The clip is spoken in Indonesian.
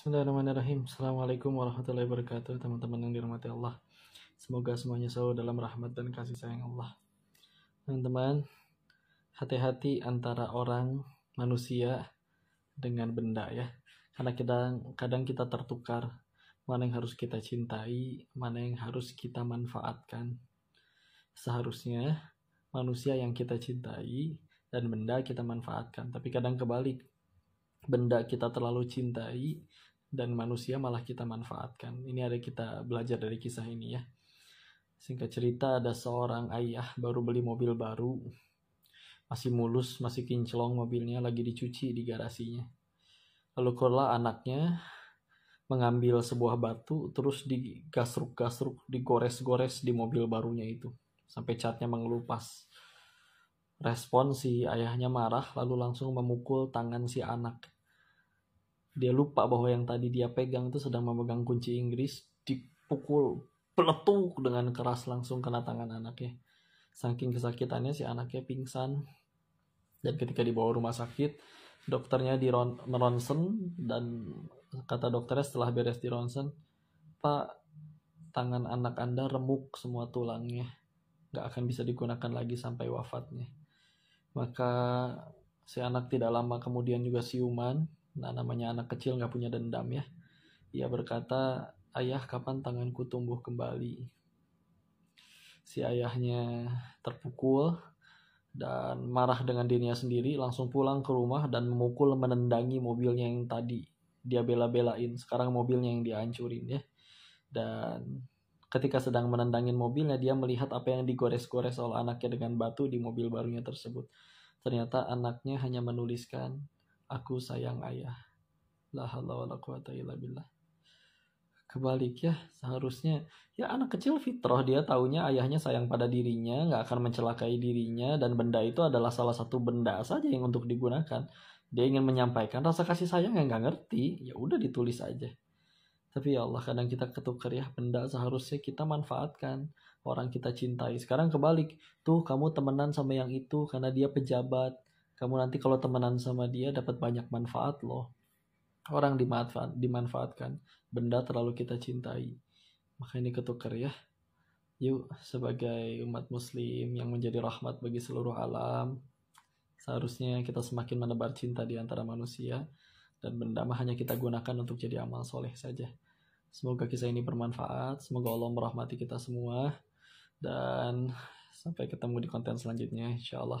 Bismillahirrahmanirrahim. Assalamualaikum warahmatullahi wabarakatuh. Teman-teman yang dirahmati Allah. Semoga semuanya selalu dalam rahmat dan kasih sayang Allah. Teman-teman, hati-hati antara orang, manusia, dengan benda ya. Karena kita kadang kita tertukar mana yang harus kita cintai, mana yang harus kita manfaatkan. Seharusnya manusia yang kita cintai dan benda kita manfaatkan. Tapi kadang kebalik, benda kita terlalu cintai, dan manusia malah kita manfaatkan. Ini ada kita belajar dari kisah ini ya. Singkat cerita ada seorang ayah baru beli mobil baru. Masih mulus, masih kinclong mobilnya lagi dicuci di garasinya. Lalu keluarlah anaknya mengambil sebuah batu terus digasruk-gasruk, digores-gores di mobil barunya itu sampai catnya mengelupas. Respon si ayahnya marah lalu langsung memukul tangan si anak dia lupa bahwa yang tadi dia pegang itu sedang memegang kunci Inggris dipukul peletuk dengan keras langsung kena tangan anaknya saking kesakitannya si anaknya pingsan dan ketika dibawa rumah sakit dokternya di meronsen dan kata dokternya setelah beres di ronsen pak tangan anak anda remuk semua tulangnya nggak akan bisa digunakan lagi sampai wafatnya maka si anak tidak lama kemudian juga siuman Nah namanya anak kecil nggak punya dendam ya. Ia berkata, ayah kapan tanganku tumbuh kembali? Si ayahnya terpukul dan marah dengan dirinya sendiri langsung pulang ke rumah dan memukul menendangi mobilnya yang tadi dia bela-belain sekarang mobilnya yang dia ya dan ketika sedang menendangin mobilnya dia melihat apa yang digores-gores oleh anaknya dengan batu di mobil barunya tersebut. Ternyata anaknya hanya menuliskan Aku sayang ayah. La haula wala quwata illa billah. Kebalik ya, seharusnya ya anak kecil fitrah dia taunya ayahnya sayang pada dirinya, nggak akan mencelakai dirinya dan benda itu adalah salah satu benda saja yang untuk digunakan. Dia ingin menyampaikan rasa kasih sayang yang nggak ngerti, ya udah ditulis aja. Tapi ya Allah kadang kita ketuker ya benda seharusnya kita manfaatkan orang kita cintai. Sekarang kebalik, tuh kamu temenan sama yang itu karena dia pejabat, kamu nanti kalau temenan sama dia dapat banyak manfaat loh orang dimanfaat dimanfaatkan benda terlalu kita cintai maka ini ketukar ya yuk sebagai umat muslim yang menjadi rahmat bagi seluruh alam seharusnya kita semakin menebar cinta di antara manusia dan benda mah hanya kita gunakan untuk jadi amal soleh saja semoga kisah ini bermanfaat semoga Allah merahmati kita semua dan sampai ketemu di konten selanjutnya insyaallah